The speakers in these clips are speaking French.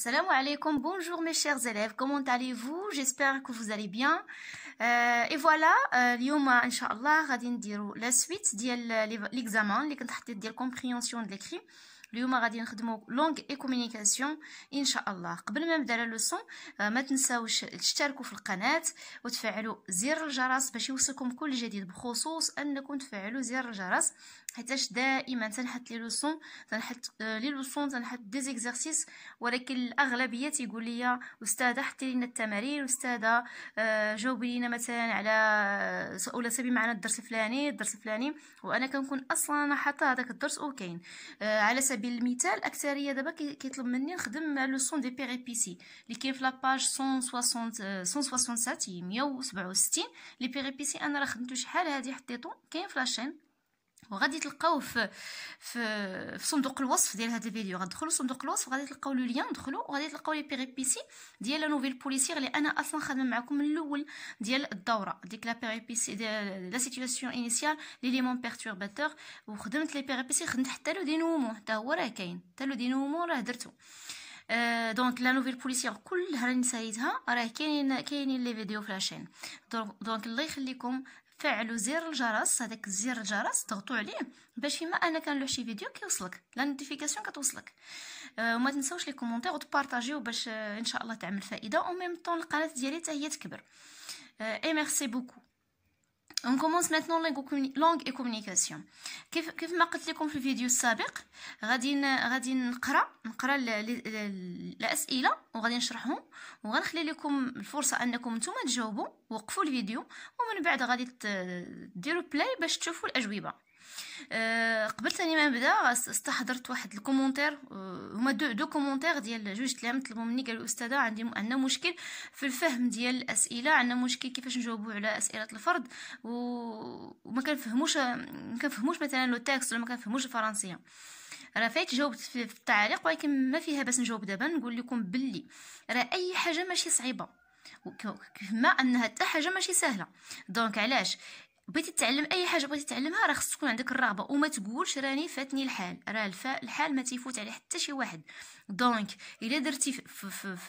Assalamu alaykoum, bonjour mes chers élèves, comment allez-vous J'espère que vous allez bien. Euh, et voilà, aujourd'hui, euh, on radin dirou la suite de euh, l'examen, l'écriture de la compréhension de l'écrit. L'yoma, radin khadmo, langue et communication, inshallah. Avant même de la leçon, n'oubliez pas de vous abonner à la chaîne et vous pouvez faire le zéro jaras, parce que vous savez comme tout le jadid, en ce qui concerne jaras. حيتاش دائما تنحط لي لوسون تنحط آه، لي لوسون تنحط دي زيكزارسيس ولكن الاغلبيه تيقول لي استاذه حطي لنا التمارين استاذه آه، جاوبي لينا مثلا على آه، ولا سبي معنا الدرس الفلاني الدرس الفلاني وانا كنكون اصلا حاطه هذاك الدرس وكاين على سبيل المثال اكثريه دابا كيطلب مني نخدم لوسون دي سي اللي كاين في لاباج 160 167 167 لي سي انا راه خدمتو شحال هذه حطيتو كاين في لاشين وغادي تلقاوه في في في صندوق الوصف ديال هذا الفيديو غتدخلوا صندوق الوصف غادي تلقاو لو ليان دخلوا وغادي تلقاو لي بيريبيسي ديال لا نوفيل بوليسير اللي انا اصلا خدمه معكم من الاول ديال الدوره ديك لا بيريبيسي ديال لا سيتوياسيون انيسيال ليمون بيرتورباتور وخدمت لي بيريبيسي خدمت حتى لو دينومون حتى هو راه كاين حتى لو دينومون راه درتو أه دونك لا نوفيل بوليسيغ كلها راني ساليتها راه كاينين كاينين لي فيديو في لاشين دونك الله يخليكم فعلوا زر الجرس هذاك زر الجرس ضغطوا عليه باش فيما انا كنلوح شي فيديو كيوصلك لا نوتيفيكاسيون كتوصلك أه وما تنساوش لي كومونتير وتبارطاجيو باش ان شاء الله تعمل فائده او ميم طون القناه ديالي حتى هي تكبر اي ميرسي بوكو On commence maintenant langue et communication. كيف كيف ما قلت لكم في الفيديو السابق غادي غادي نقرا نقرا الاسئله وغادي نشرحهم وغنخلي لكم الفرصه انكم نتوما تجاوبوا وقفوا الفيديو ومن بعد غادي ديروا بلاي باش تشوفوا الاجوبه آه، قبل ثاني ما نبدا استحضرت واحد الكومونتير آه، هما دو دو كومونتير ديال جوج تلاميذ طلبوا مني قالوا الاستاذه عندي عندنا مشكل في الفهم ديال الاسئله عندنا مشكل كيفاش نجاوبوا على اسئله الفرد و... وما كنفهموش ما كنفهموش مثلا لو تيكست ولا ما كنفهموش الفرنسيه راه فايت جاوبت في التعليق ولكن ما فيها باس نجاوب دابا نقول لكم باللي راه اي حاجه ماشي صعيبه كما انها حتى حاجه ماشي سهله دونك علاش بغيتي تتعلم اي حاجه بغيتي تعلمها راه خصك تكون عندك الرغبه وما تقولش راني فاتني الحال راه الحال ما تيفوت عليه حتى شي واحد دونك الا درتي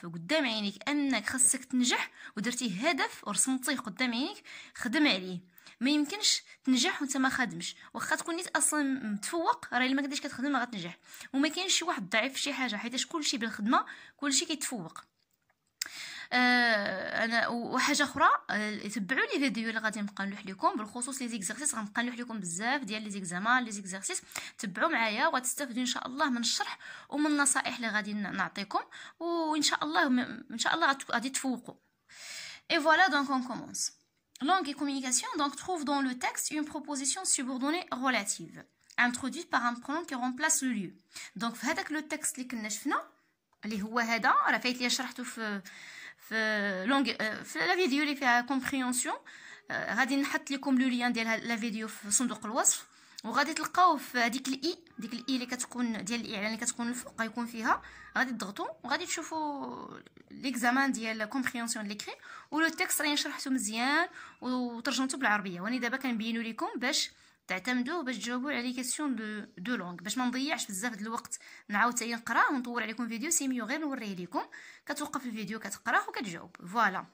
قدام عينيك انك خصك تنجح ودرتي هدف ورسمتيه قدام عينيك خدم عليه ما يمكنش تنجح وانت ما خدمش واخا تكون نيت اصلا متفوق راه الا ما كنتيش كتخدم ما غتنجح وما كاينش شي واحد ضعيف في شي حاجه حيت كلشي بالخدمه كلشي كيتفوق آه، انا وحاجه اخرى آه، تبعوا لي فيديو اللي غادي نبقى نلوح لكم بالخصوص لي زيكزارسيس غنبقى نلوح لكم بزاف ديال لي زيكزامان لي زيكزارسيس تبعوا معايا وغتستافدوا ان شاء الله من الشرح ومن النصائح اللي غادي نعطيكم وان شاء الله ان شاء الله غادي تفوقوا اي فوالا دونك on commence. Langue et communication, donc trouve dans le texte une proposition subordonnée relative, introduite par un pronom qui remplace le lieu. Donc, لو تكست اللي كنا شفنا اللي هو هذا راه فايت لي شرحته في في لونج euh, في لا فيديو اللي فيها كومبريونسيون euh, غادي نحط لكم لو ليان ديال لا فيديو في صندوق الوصف وغادي تلقاو في هذيك الاي e، ديك الاي e اللي كتكون ديال الاعلان اللي كتكون الفوق غيكون فيها غادي تضغطوا وغادي تشوفوا ليكزامان ديال كومبريونسيون ليكري ولو تيكست راني شرحته مزيان وترجمته بالعربيه واني دابا كنبينو لكم باش تعتمدوه باش تجاوبوا على لي كيسيون دو دو لونغ باش ما نضيعش بزاف د الوقت نعاود حتى نقراه ونطور عليكم فيديو سيميو غير نوريه لكم كتوقف الفيديو كتقراه وكتجاوب فوالا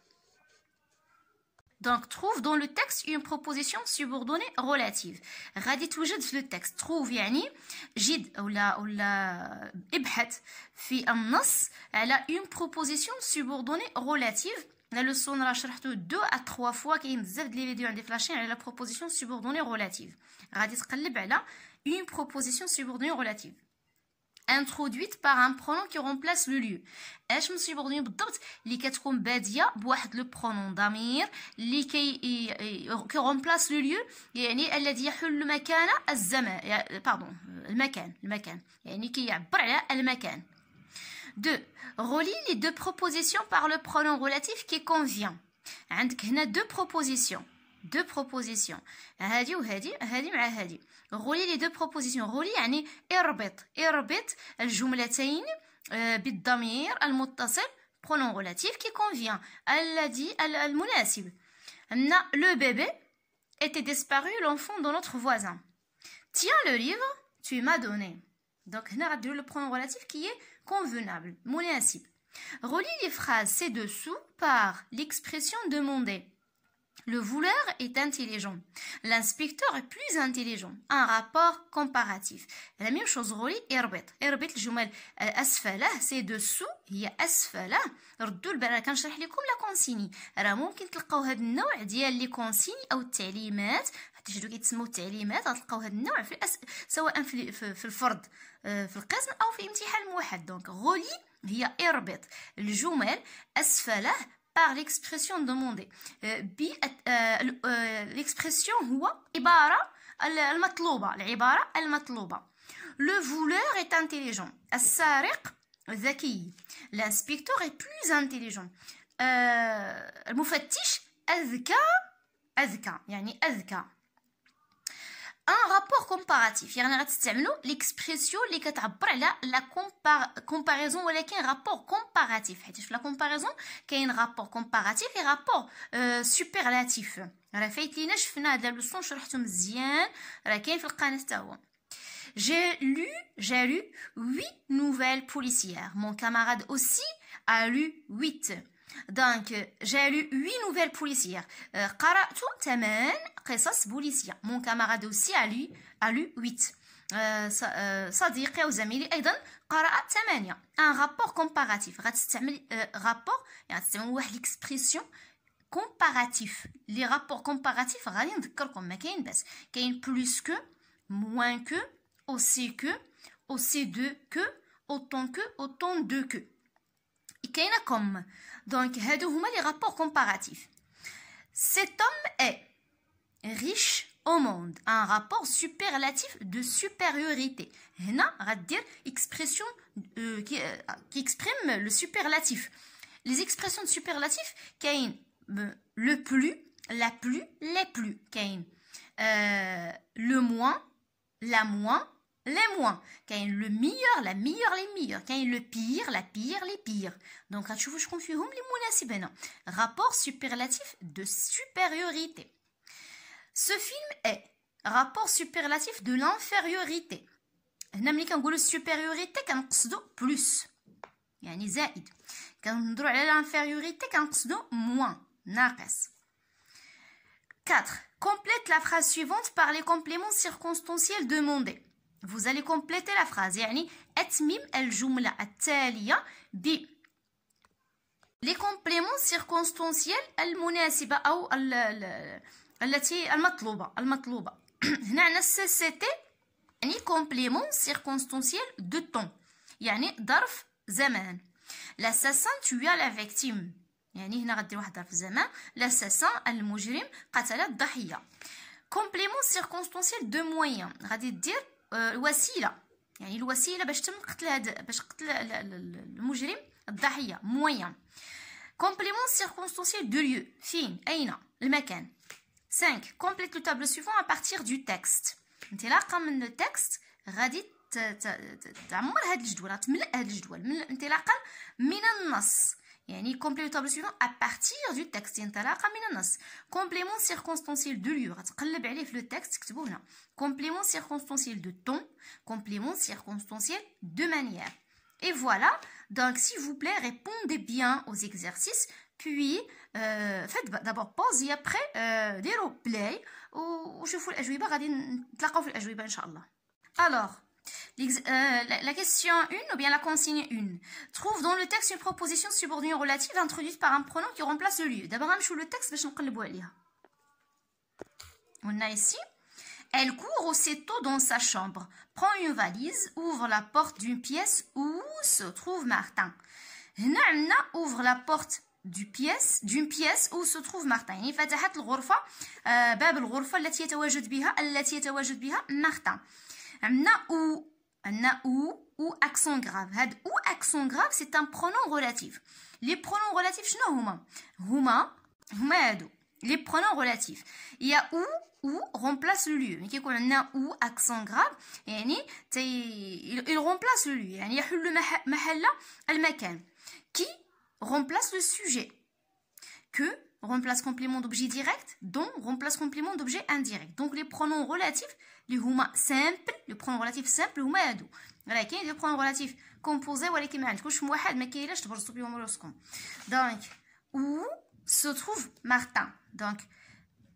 دونك trouve دون لو texte اون بروبوزيسيون subordonnée relative. غادي توجد في لو texte. trouve يعني جد ولا ولا ابحث في النص على اون بروبوزيسيون subordonnée relative la leçon la charte deux à trois fois qui est les vidéos en déflashant la proposition subordonnée relative. Radis là une proposition subordonnée relative introduite par un pronom qui remplace le lieu. Et ce que subordonné بالضبط اللي كتكون باديه بواحد le pronom damir اللي كي كي remplace le lieu يعني الذي يحل مكان الزمان pardon المكان المكان يعني كيعبر على المكان 2. Relie les deux propositions par le pronom relatif qui convient. On a deux propositions. Deux propositions. Hadi ou hadi, hadi مع hadi. Relie les deux propositions. Relie يعني اربط. اربط الجملتين بالضمير المتصل pronom relatif qui convient. الذي المناسب. On a le bébé était disparu l'enfant de notre voisin. Tiens le livre, tu m'as donné. Donc, on le pronom relatif qui est convenable, ainsi. Relie les phrases ci-dessous par l'expression demandée. Le voleur est intelligent. L'inspecteur est plus intelligent. Un rapport comparatif. La même chose رولي اربط اربط الجمل اسفله سي دوسو هي اسفله ردوا البال راه كنشرح لكم لا كونسيني راه ممكن تلقاو هذا النوع ديال لي كونسيني او التعليمات تجدو كيتسموا التعليمات غتلقاو هذا النوع في الأس... سواء في, في الفرد في القسم او في امتحان موحد دونك غولي هي اربط الجمل اسفله par l'expression demandée. l'expression Le voleur est intelligent. L'inspecteur est plus intelligent. le أذكى est يعني un rapport comparatif. Il y en a sept. Nous, l'expression, les quatre la comparaison ou là rapport comparatif. Heu, je la comparaison un rapport comparatif et un rapport euh, superlatif. La faite, il je finis la leçon sur le thème zien. Là vous fil qu'un est à ou. J'ai lu, j'ai lu huit nouvelles policières. Mon camarade aussi a lu huit. Donc, j'ai lu huit nouvelles policières. Euh, Mon camarade aussi a lu huit. Euh, euh, ça dit que les a Un rapport comparatif. Rapport, c'est l'expression comparatif. Les rapports comparatifs, comme Il y a plus que, moins que, aussi que, aussi deux que, autant que, autant de que. il y a comme. Donc, aidez-moi les rapports comparatifs. Cet homme est riche au monde, un rapport superlatif de supériorité. Il dire expression euh, qui, euh, qui, exprime le superlatif. Les expressions de superlatif, euh, le plus, la plus, les plus, le moins, la moins, les moins. Quand le meilleur, la meilleure, les meilleurs. Quand il le pire, la pire, les pires. Donc, tu je confie les Rapport superlatif de supériorité. Ce film est rapport superlatif de l'infériorité. Namli kangoulou supériorité kanqsdo plus. Yani zaid. l'infériorité kanqsdo moins. moins. 4. Complète la phrase suivante par les compléments circonstanciels demandés. vous allez compléter la phrase يعني اتميم الجمله التاليه ب لي كومبليمون سيركونستانسييل المناسبه او الـ الـ التي المطلوبه المطلوبه هنا عندنا سي سي تي يعني كومبليمون سيركونستانسييل دو طون يعني ظرف زمان لاساسان تويا لا فيكتيم يعني هنا غدير واحد ظرف زمان لاساسان المجرم قتل الضحيه كومبليمون سيركونستانسييل دو مويان غادي دير آه، الوسيله يعني الوسيله باش تم قتل هاد باش قتل المجرم الضحيه موين كومبليمون سيركونستانسييل دو ليو فين اين المكان 5 كومبليت لو تابلو سيفون ا بارتير دو تكست انطلاقا من التكست غادي تعمر هاد الجدول تملأ هاد الجدول من انطلاقا من النص Etant donné, complétez le tableau suivant à partir du texte Complément circonstanciel de lieu. Complément circonstanciel de ton. Complément circonstanciel de manière. Et voilà. Donc, s'il vous plaît, répondez bien aux exercices. Puis euh, faites d'abord pause et après euh, déroulez. Ou je vous le jouis pas. Quand vous te la qu'vous le jouis pas, Alors. Euh, la question 1 ou bien la consigne 1. Trouve dans le texte une proposition subordonnée relative introduite par un pronom qui remplace le lieu. D'abord, je le texte, On a ici. Elle court aussitôt dans sa chambre, prend une valise, ouvre la porte d'une pièce où se trouve Martin. a ouvre la porte d'une pièce d'une pièce où se trouve Martin. Euh, martin فتحت الغرفة Martin. Un ou ou accent grave. Had ou accent grave, c'est un pronom relatif. Les pronoms relatifs, شنو هما هما huma, les pronoms relatifs. Il y a ou ou remplace le lieu. Mais qu'on a ou accent grave, il, remplace le lieu. a le mahalla, al makan. Qui remplace le sujet. Que remplace complément d'objet direct, dont remplace complément d'objet indirect. Donc les pronoms relatifs, les huma simple, le pronom relatif simple huma هادو. لكن les pronoms relatifs composés ولكن ما عندكوش واحد ما كاينلاش تبرزوا بهم راسكم. Donc où se trouve Martin. Donc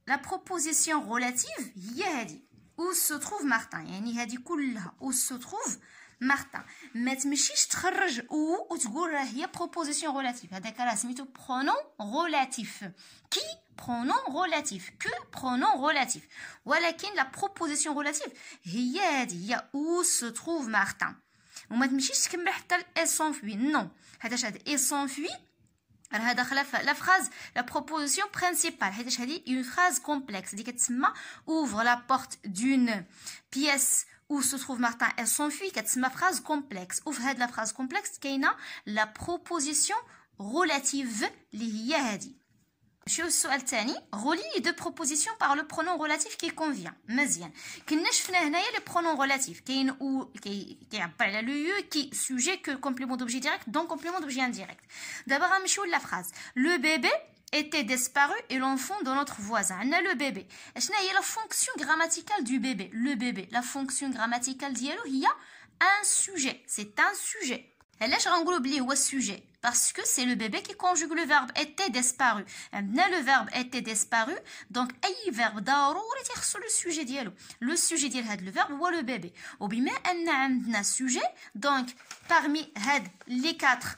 la proposition relative y a dit. Où se trouve Martin يعني هذه كلها où se trouve Martin. Mais si je sors ou ou tu vois là, proposition relative. C'est un c'est pronom relatif. Qui pronom relatif? Que pronom relatif? Voilà la proposition relative. Il y a où se trouve Martin. On va te dire que elle s'enfuit. Non. Elle s'enfuit. La phrase, la proposition principale, c'est une phrase complexe. Ouvre la porte d'une pièce où se trouve Martin Elle s'enfuit. C'est ma phrase complexe. Où la phrase complexe la proposition relative dit. Je suis au Relie les deux propositions par le pronom relatif qui convient. Maisienne. Qu'est-ce le pronom relatif ou qui est lieu qui sujet que complément d'objet direct, donc complément d'objet indirect. D'abord, je la phrase. Le bébé était disparu et l'enfant de notre voisin. On a le bébé. Et a la fonction grammaticale du bébé. Le bébé, la fonction grammaticale dialo, il y a un sujet. C'est un sujet. Et là, je oublié le sujet. Parce que c'est le bébé qui conjugue le verbe était disparu. Euh, le verbe était disparu. Donc, aïe verbe dire sur le sujet dialo. Le sujet est le verbe ou le bébé. Ou bien, on a un sujet. Donc, parmi les quatre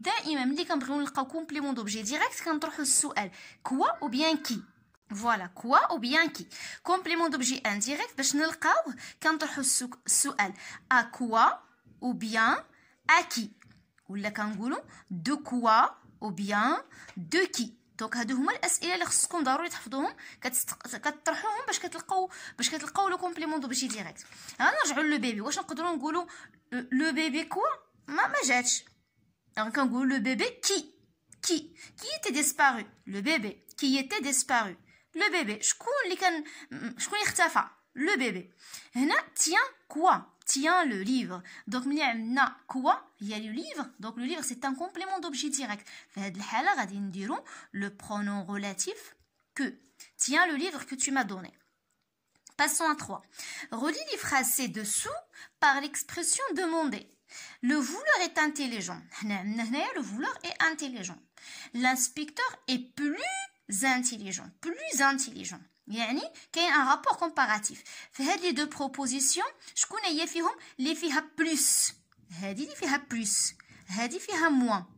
دائما ملي كنبغيو نلقاو كومبليمون دوبجي ديريكت كنطرحوا السؤال كوا او بيان كي فوالا كوا او بيان كي كومبليمون دوبجي انديريكت باش نلقاوه كنطرحوا السؤال ا كوا او بيان ا كي ولا كنقولوا دو كوا او بيان دو كي دونك هادو هما الاسئله اللي خصكم ضروري تحفظوهم كتطرحوهم باش كتلقاو باش كتلقاو لو كومبليمون دوبجي ديريكت ها لو بيبي واش نقدروا نقولوا لو بيبي كوا ما ما جاتش le bébé qui qui qui était disparu le bébé qui était disparu le bébé Je اللي le bébé tiens quoi tiens le livre donc quoi il y a le livre donc le livre c'est un complément d'objet direct le pronom relatif que tiens le livre que tu m'as donné Passons à 3. Relis les phrases dessous par l'expression demander ». Le voleur est intelligent. le voleur est intelligent. L'inspecteur est plus intelligent. Plus intelligent. Il y a un rapport comparatif. Les deux propositions, je connais les plus. Les plus. Les moins.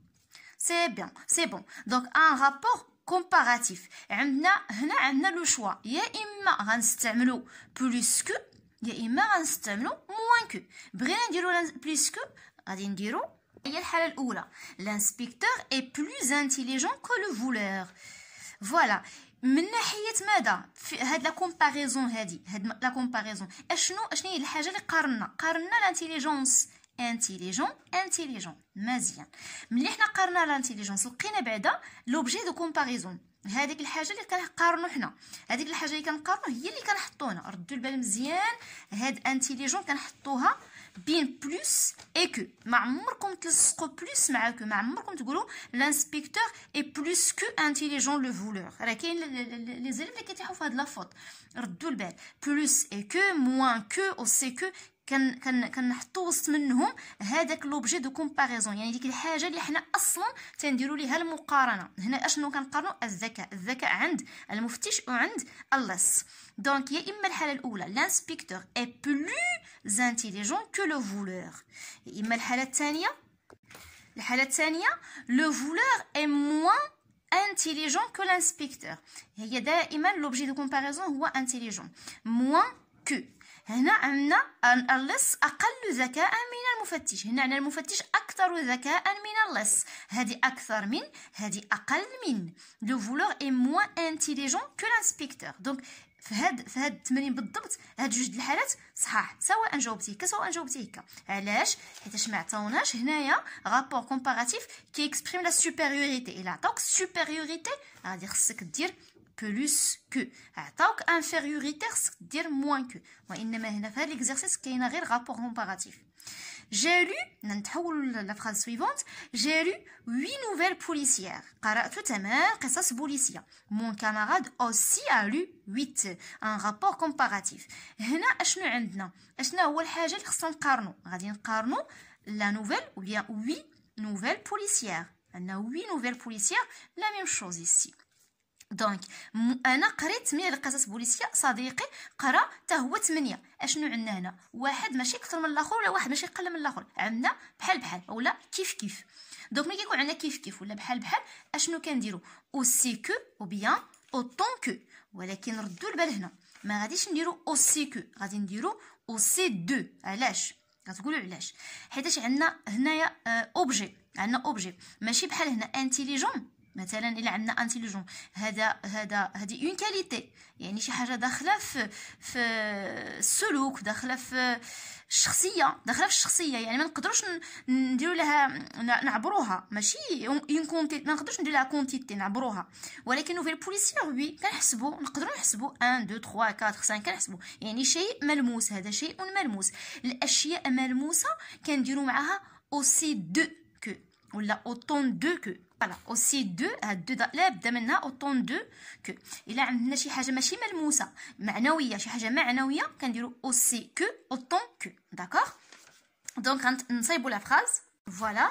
C'est bien. C'est bon. Donc, un rapport comparatif. Nous avons le choix. Il y a plus que. Il moins que. plus que, L'inspecteur est plus intelligent que le voleur. Voilà. Je vais la comparaison. Je la comparaison. Je vais vous la comparaison. La La comparaison. Intelligent. Intelligent. Je vais vous la L'objet de comparaison. هذيك الحاجه اللي كنقارنوا حنا هذيك الحاجه اللي كنقارنوا هي اللي كنحطوا هنا ردوا البال مزيان هاد انتيليجون كنحطوها بين بلوس اي كو ما عمركم تلصقوا بلوس مع ما عمركم تقولوا لانسبيكتور اي بلوس كو انتيليجون لو فولور راه كاين لي زاليف اللي كيطيحوا في هاد لافوت ردوا البال بلوس اي كو موان كو او سي كو كن كنحطو وسط منهم هذاك لوبجي دو كومباريزون يعني ديك الحاجه اللي حنا اصلا تنديروا ليها المقارنه هنا اشنو كنقارنوا الذكاء الذكاء عند المفتش وعند اللص دونك يا اما الحاله الاولى لانسبيكتور اي بلو انتيليجون كو لو فولور يا اما الحاله الثانيه الحاله الثانيه لو فولور اي موان انتيليجون كو لانسبيكتور هي دائما لوبجي دو كومباريزون هو انتيليجون موان كو هنا عندنا اللص أقل ذكاء من المفتش هنا عندنا المفتش أكثر ذكاء من اللص هذه أكثر من هذه أقل من لو فولور إي موان انتيليجون كو لانسبيكتور دونك في هاد في هاد التمرين بالضبط هاد جوج الحالات صحاح سواء جاوبتي هكا سواء جاوبتي هكا علاش حيتاش ما عطاوناش هنايا رابور كومباراتيف كي اكسبريم لا سوبيريوريتي الا عطاوك سوبيريوريتي غادي خصك دير plus que ah, donc à dire moins que l'exercice qui un rapport comparatif j'ai lu la phrase suivante j'ai lu huit nouvelles policières tout ça policières. mon camarade aussi a lu huit. un rapport comparatif la nouvelle ou bien huit nouvelles policières on a huit nouvelles policières la même chose ici دونك انا قريت ديال القصص بوليسيه صديقي قرا حتى هو 8 اشنو عندنا هنا واحد ماشي اكثر من الاخر ولا واحد ماشي اقل من الاخر عندنا بحال بحال ولا كيف كيف دونك ملي كيكون عندنا كيف كيف ولا بحال بحال اشنو كنديرو او سي كو او بيان او طون كو ولكن ردوا البال هنا ما غاديش نديرو او سي كو غادي نديرو او سي دو علاش غتقولوا علاش حيتاش عندنا هنايا اوبجي آه، عندنا اوبجي ماشي بحال هنا انتيليجون مثلا الا عندنا انتيليجون هذا هذا هذه اون كاليتي يعني شي حاجه داخله في في السلوك داخله في الشخصيه داخله في الشخصيه يعني ما نقدروش نديرو لها نعبروها ماشي اون كونتي ما نقدروش ندير لها كونتيتي نعبروها ولكن في البوليسيور وي كنحسبوا نقدروا نحسبوا 1 2 3 4 5 كنحسبوا يعني شيء ملموس هذا شيء ملموس الاشياء ملموسه كنديروا معاها اوسي دو ولا اوطون دو كو فوالا اوسي دو هاد دو لا بدا منها اوطون دو كو الا عندنا شي حاجه ماشي ملموسه معنويه شي حاجه معنويه كنديرو اوسي كو اوطون كو داكوغ دونك غنصايبو لا فراز فوالا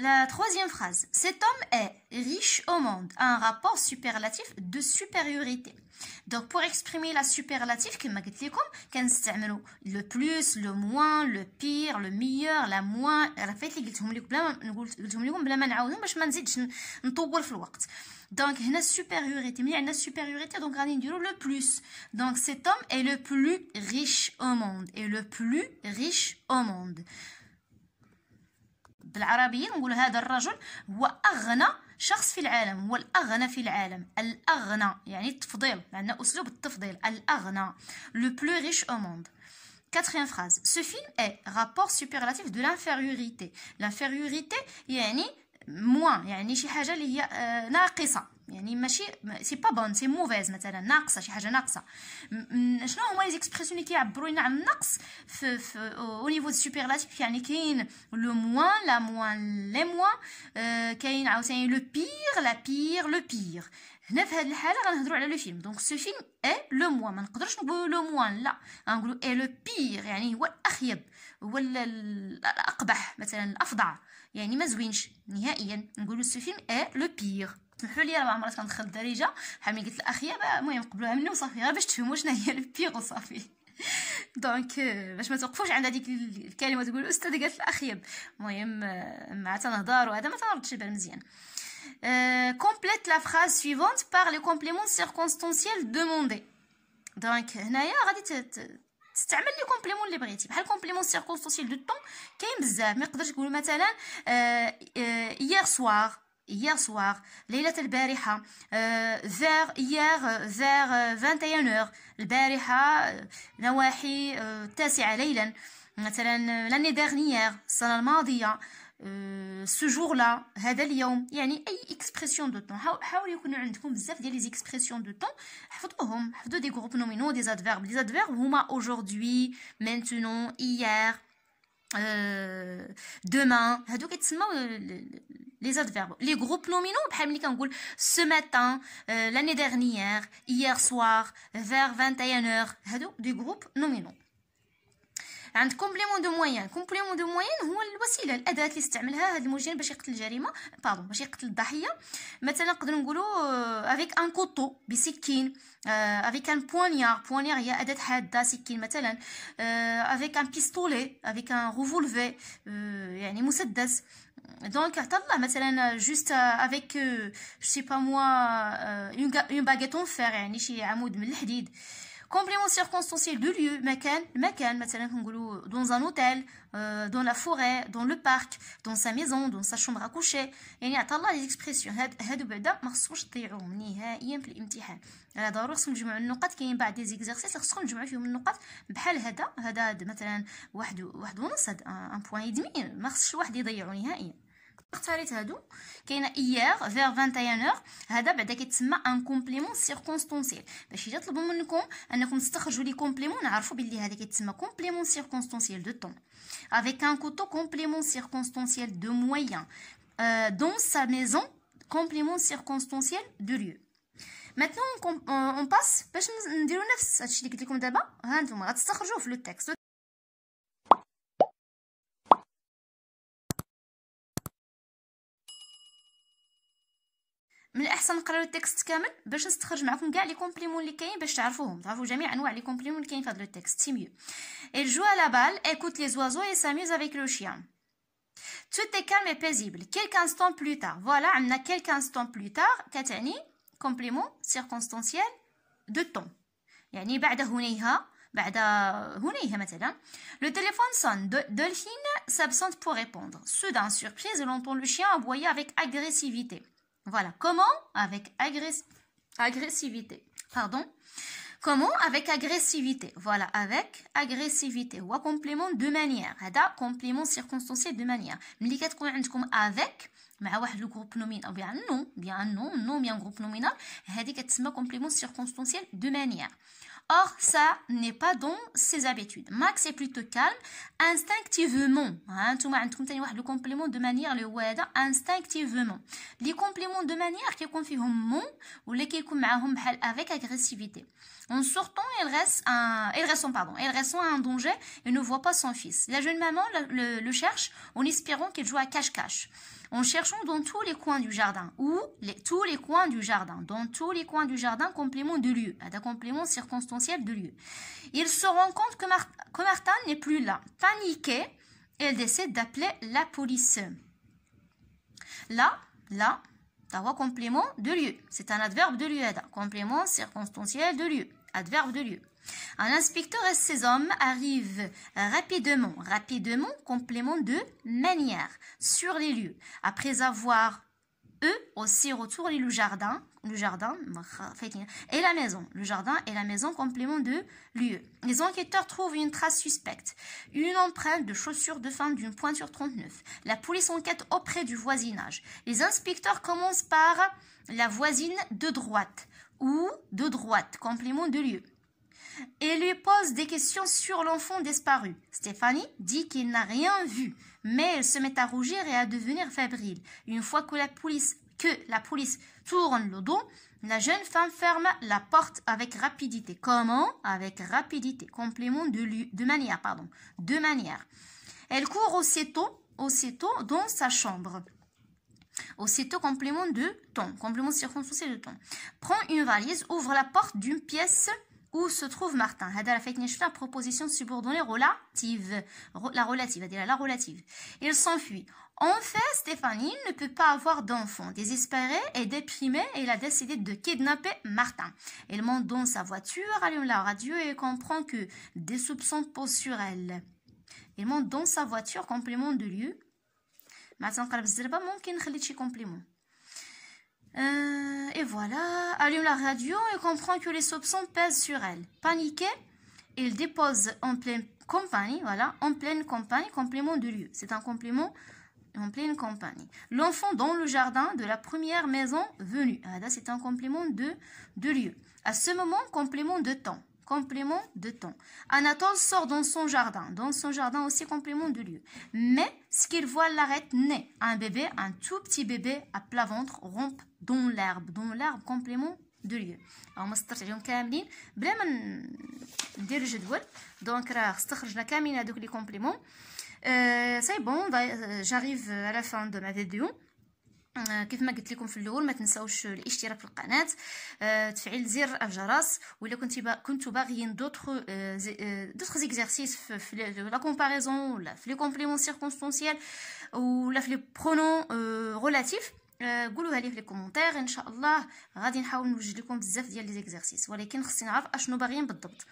La troisième phrase. Cet homme est riche au monde, un rapport superlatif de supériorité. Donc, pour exprimer la superlatif, comme le plus, le moins, le pire, le meilleur, la moins, donc, il y a supériorité. Mais il y a supériorité, donc, on le plus. Donc, cet homme est le plus riche au monde. et le plus riche au monde. بالعربية نقول هذا الرجل هو أغنى شخص في العالم هو الأغنى في العالم الأغنى يعني التفضيل عندنا أسلوب التفضيل الأغنى لو بلو ريش أو موند كاتخيام فراز سو فيلم إي رابور superlatif دو لانفيريوريتي لانفيريوريتي يعني موان يعني شي حاجة اللي هي آه، ناقصة. يعني ماشي سي با بون سي موفيز مثلا ناقصه شي حاجه ناقصه شنو هما لي زيكسبريسيون اللي كيعبروا لنا عن النقص في, في او نيفو سوبرلاتيف يعني كاين لو موان لا موان لي موان كاين عاوتاني لو بير لا بير لو بير هنا في هذه الحاله غنهضروا على لو فيلم دونك سو فيلم اي لو موان ما نقدرش نقولوا لو موان لا غنقولوا اي لو بير يعني هو الاخيب هو الاقبح مثلا الافظع يعني ما زوينش نهائيا نقولوا سو فيلم اي لو بير سمحوا لي ربع مرات كندخل الدارجه بحال ملي قلت الاخيه المهم قبلوها مني وصافي غير باش تفهموا شنو هي البيغ وصافي دونك باش ما توقفوش عند هذيك الكلمه تقول الاستاذ قالت الاخيب المهم آه، مع تنهضر وهذا ما تنردش البال مزيان كومبليت لا فراز سويفونت بار لي كومبليمون سيركونستانسييل دوموندي دونك هنايا غادي تستعمل لي كومبليمون اللي بغيتي بحال كومبليمون سيركونستانسييل دو طون كاين بزاف ما يقدرش تقول مثلا آه، آه، hier سوار hier soir, Leila euh, vers hier, euh, vers 21h, euh, l'année dernière, ce jour-là, il y a une expression de temps. Vous avez des expressions de temps. des groupes nominaux, des adverbes. Les adverbes, aujourd'hui, maintenant, hier. demain, les adverbes les groupes nominaux بحال ملي كنقول ce matin euh, l'année dernière hier soir vers 21h هادو دي groupes nominaux عند كومبليمون دو موين كومبليمون دو موين هو الوسيله الاداه اللي استعملها هذا المجرم باش يقتل الجريمه باردون باش يقتل الضحيه مثلا نقدروا نقولوا افيك ان كوتو بسكين افيك ان بوانيار بوانيار هي اداه حاده سكين مثلا افيك ان بيستولي افيك ان روفولفي يعني مسدس donc, t'as مثلا juste euh, avec euh, je sais pas moi euh, une baguette en fer يعني شي عمود من الحديد كومبليمون سيركونستانسيال دو ليو مكان المكان مثلا كنقولوا دون ان اوتيل دون لا فوري دون لو بارك دون سا ميزون دون سا شومبر كوشي يعني عطا الله لي هاد هادو بعدا ما خصوش تضيعوهم نهائيا في الامتحان على ضروري خصكم تجمعوا النقط كاين بعض دي زيكزارسيس خصكم تجمعوا فيهم النقط بحال هذا هذا مثلا واحد واحد ونص هاد ان بوان يدمي ما خصش واحد يضيعو نهائيا اختاريت هادو كاينه ايير فيغ 21 اور هذا بعدا كيتسمى ان كومبليمون سيركونستانسييل باش الا طلبوا منكم انكم تستخرجوا لي كومبليمون نعرفوا باللي هذا كيتسمى كومبليمون سيركونستانسييل دو طون افيك ان كوتو كومبليمون سيركونستانسييل دو مويان دون سا ميزون كومبليمون سيركونستانسييل دو ليو maintenant on, on باش نديرو نفس هادشي اللي قلت لكم دابا ها نتوما غتستخرجوه في لو تيكست من الاحسن نقراو التكست كامل باش نستخرج معكم كاع لي كومبليمون اللي كاين باش تعرفوهم تعرفوا جميع انواع لي كومبليمون اللي كاين في هذا التكست سي ميو il joue à la balle écoute les oiseaux et s'amuse avec le chien tout est calme et paisible quelques instants plus tard voilà عندنا quelques instants plus tard كتعني complément circonstanciel de temps يعني بعد هنيها بعد هنيها مثلا le téléphone sonne Delphine s'absente pour répondre soudain surprise elle entend le chien aboyer avec agressivité voilà, comment avec agress agressivité. Pardon. Comment avec agressivité. Voilà, avec agressivité ou complément de manière. Hada complément circonstanciel de manière. Mli katkoun عندكم avec avec ah le groupe nominal bien non, bien non, non un groupe nominal. Hadi katsma complément circonstanciel de manière. Or, ça n'est pas dans ses habitudes. Max est plutôt calme, instinctivement. Hein, tout le complément de manière, le wada, instinctivement. Les compléments de manière qui confient mon ou les qui avec agressivité. En sortant, elle reste un, elle reste, pardon, elle reste un danger et ne voit pas son fils. La jeune maman le cherche en espérant qu'il joue à cache-cache en cherchant dans tous les coins du jardin ou les, tous les coins du jardin, dans tous les coins du jardin, complément de lieu, d'un complément circonstanciel de lieu. Il se rend compte que, Martin n'est plus là. Paniquée, elle décide d'appeler la police. Là, là, d'avoir complément de lieu. C'est un adverbe de lieu, complément circonstanciel de lieu, adverbe de lieu. Un inspecteur et ses hommes arrivent rapidement, rapidement, complément de manière, sur les lieux. Après avoir eux aussi retourné le jardin, le jardin et la maison. Le jardin et la maison complément de lieu. Les enquêteurs trouvent une trace suspecte, une empreinte de chaussures de femme d'une pointure 39. La police enquête auprès du voisinage. Les inspecteurs commencent par la voisine de droite ou de droite, complément de lieu et lui pose des questions sur l'enfant disparu. Stéphanie dit qu'elle n'a rien vu, mais elle se met à rougir et à devenir fébrile. Une fois que la police, que la police tourne le dos, la jeune femme ferme la porte avec rapidité. Comment Avec rapidité. Complément de, de manière, pardon. De manière. Elle court aussitôt, aussitôt dans sa chambre. Aussitôt complément de temps. complément circonstanciel de temps. Prend une valise, ouvre la porte d'une pièce où se trouve Martin la proposition subordonnée relative. La relative, à la relative. Il s'enfuit. En fait, Stéphanie ne peut pas avoir d'enfant. Désespérée et déprimée, elle a décidé de kidnapper Martin. Elle monte dans sa voiture, allume la radio et comprend que des soupçons posent sur elle. Elle monte dans sa voiture, complément de lieu. Maintenant, pas, peut complément. Euh, et voilà, allume la radio et comprend que les soupçons pèsent sur elle. Paniqué, il dépose en pleine compagnie, voilà, en pleine compagnie, complément de lieu. C'est un complément en pleine compagnie. L'enfant dans le jardin de la première maison venue. Ah, c'est un complément de, de lieu. À ce moment, complément de temps complément de temps. Anatole sort dans son jardin, dans son jardin aussi complément de lieu. Mais ce qu'il voit l'arrête naît. Un bébé, un tout petit bébé à plat ventre rompe dans l'herbe, dans l'herbe complément de lieu. Alors, مسترت عليهم كاملين بلا ما ندير جدول دونك راه استخرجنا كاملين هذوك لي compléments. Euh, c'est bon, euh, j'arrive à la fin de ma vidéo آه، كيف ما قلت لكم في الاول ما تنساوش الاشتراك في القناه آه، تفعيل زر الجرس ولا كنت با كنتو باغيين دوطخ آه، دوطخ زيكزارسيس في لا كومباريزون ولا في لي كومبليمون سيركونستانسييل ولا في لي برونون غولاتيف قولوها لي في لي كومونتير ان شاء الله غادي نحاول نوجد لكم بزاف ديال لي زيكزارسيس ولكن خصني نعرف اشنو باغيين بالضبط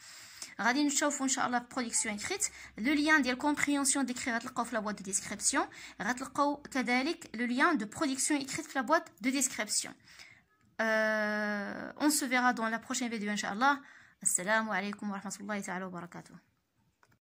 On va enchauffer production écrite. Le lien de compréhension d'écrit va dans la boîte de description. Vous trouverez le lien de production écrite dans la boîte de description. Euh, on se verra dans la prochaine vidéo, inshallah. Assalamu alaikum wa rahmatullahi wa barakatuh.